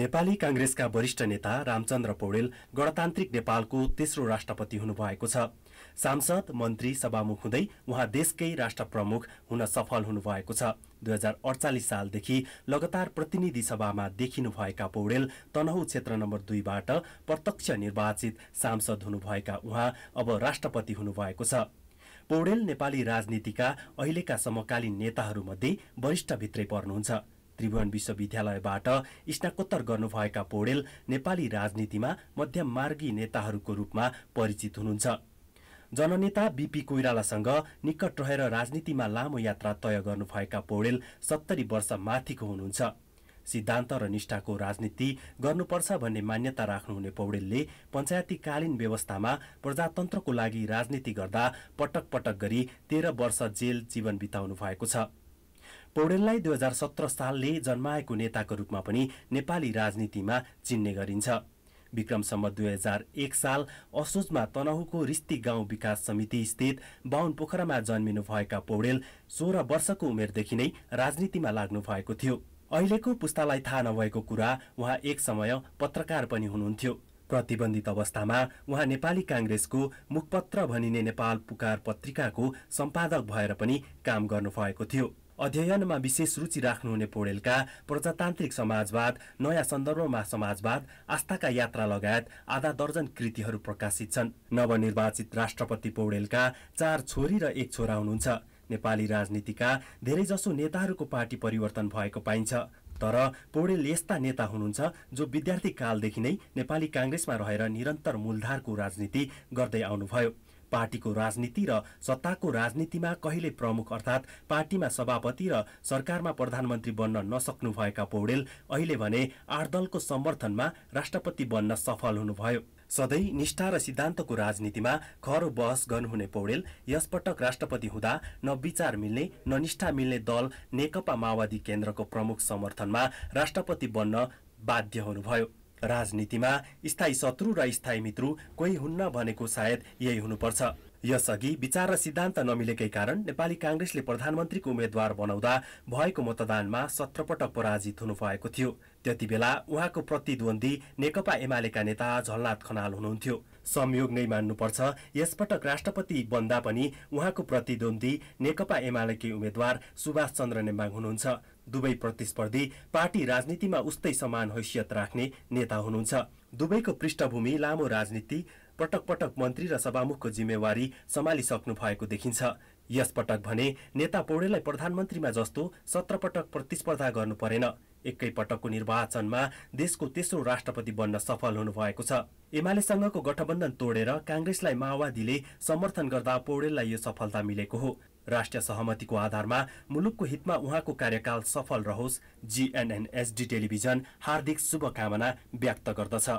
नेपाली काङ्ग्रेसका वरिष्ठ नेता रामचन्द्र पौडेल गणतान्त्रिक नेपालको तेस्रो राष्ट्रपति हुनुभएको छ सांसद मन्त्री सभामुख हुँदै उहाँ देशकै राष्ट्र प्रमुख हुन सफल हुनुभएको छ दुई हजार अडचालिस सालदेखि लगातार प्रतिनिधि सभामा देखिनुभएका पौडेल तनहु क्षेत्र नम्बर दुईबाट प्रत्यक्ष निर्वाचित सांसद हुनुभएका उहाँ अब राष्ट्रपति हुनुभएको छ पौडेल नेपाली राजनीतिका अहिलेका समकालीन नेताहरूमध्ये वरिष्ठ भित्रै पर्नुहुन्छ त्रिभुवन विश्वविद्यालयबाट स्नाकोत्तर गर्नुभएका पौडेल नेपाली राजनीतिमा मध्यमार्गी नेताहरूको रूपमा परिचित हुनुहुन्छ जननेता बीपी कोइरालासँग निकट रहेर राजनीतिमा लामो यात्रा तय गर्नुभएका पौडेल सत्तरी वर्ष माथिको हुनुहुन्छ सिद्धान्त र निष्ठाको राजनीति गर्नुपर्छ भन्ने मान्यता राख्नुहुने पौडेलले पञ्चायतीकालीन व्यवस्थामा प्रजातन्त्रको लागि राजनीति गर्दा पटक पटक गरी तेह्र वर्ष जेल जीवन बिताउनु भएको छ पौडेललाई दुई हजार सत्र सालले जन्माएको नेताको रूपमा पनि नेपाली राजनीतिमा चिन्ने गरिन्छ विक्रमसम्म दुई हजार एक साल असोजमा तनहुको रिस्ती गाउँ विकास समिति स्थित बाहुन पोखरामा जन्मिनुभएका पौडेल सोह्र वर्षको उमेरदेखि नै राजनीतिमा लाग्नु भएको थियो अहिलेको पुस्तालाई थाहा नभएको कुरा उहाँ एक समय पत्रकार पनि हुनुहुन्थ्यो प्रतिबन्धित अवस्थामा उहाँ नेपाली काङ्ग्रेसको मुखपत्र भनिने नेपाल पुकार पत्रिकाको सम्पादक भएर पनि काम गर्नुभएको थियो अध्ययनमा विशेष रुचि राख्नुहुने पौडेलका प्रजातान्त्रिक समाजवाद नयाँ सन्दर्भमा समाजवाद आस्थाका यात्रा लगायत आधा दर्जन कृतिहरू प्रकाशित छन् नवनिर्वाचित राष्ट्रपति पौडेलका चार छोरी र एक छोरा हुनुहुन्छ नेपाली राजनीतिका धेरैजसो नेताहरूको पार्टी परिवर्तन भएको पाइन्छ तर पौडेल यस्ता नेता हुनुहुन्छ जो विद्यार्थी कालदेखि नै नेपाली काङ्ग्रेसमा रहेर निरन्तर मूलधारको राजनीति गर्दै आउनुभयो पार्टीको राजनीति र सत्ताको राजनीतिमा कहिले प्रमुख अर्थात् पार्टीमा सभापति र सरकारमा प्रधानमन्त्री बन्न नसक्नुभएका पौडेल अहिले भने आठ दलको समर्थनमा राष्ट्रपति बन्न सफल हुनुभयो सधैँ निष्ठा र सिद्धान्तको राजनीतिमा खर बहस गर्नुहुने पौडेल यसपटक राष्ट्रपति हुँदा न विचार मिल्ने न निष्ठा मिल्ने दल नेकपा माओवादी केन्द्रको प्रमुख समर्थनमा राष्ट्रपति बन्न बाध्य हुनुभयो राजनीतिमा स्थायी शत्रु र स्थायी मित्रु कोही हुन्न भनेको सायद यही हुनुपर्छ यसअघि विचार र सिद्धान्त नमिलेकै कारण नेपाली काङ्ग्रेसले प्रधानमन्त्रीको उम्मेद्वार बनाउँदा भएको मतदानमा सत्रपटक पराजित हुनुभएको थियो त्यति बेला उहाँको प्रतिद्वन्दी नेकपा एमालेका नेता झलनाथ खनाल हुनुहुन्थ्यो संयोग नै मान्नुपर्छ यसपटक राष्ट्रपति बन्दा पनि उहाँको प्रतिद्वन्दी नेकपा एमालेकी उम्मेद्वार सुभाष चन्द्र नेमाङ हुनुहुन्छ दुवै प्रतिस्पर्धी पार्टी राजनीतिमा उस्तै समान हैसियत राख्ने नेता हुनुहुन्छ दुवैको पृष्ठभूमि लामो राजनीति पटक पटक मन्त्री र सभामुखको जिम्मेवारी सम्हालिसक्नु भएको देखिन्छ यसपटक भने नेता पौडेललाई प्रधानमन्त्रीमा जस्तो सत्र पटक प्रतिस्पर्धा गर्नु परेन एकै पटकको निर्वाचनमा देशको तेस्रो राष्ट्रपति बन्न सफल हुनुभएको छ एमालेसँगको गठबन्धन तोडेर काङ्ग्रेसलाई माओवादीले समर्थन गर्दा पौडेललाई यो सफलता मिलेको हो राष्ट्रिय सहमतिको आधारमा मुलुकको हितमा उहाँको कार्यकाल सफल रहोस् जीएनएनएसडी टेलिभिजन हार्दिक शुभकामना व्यक्त गर्दछ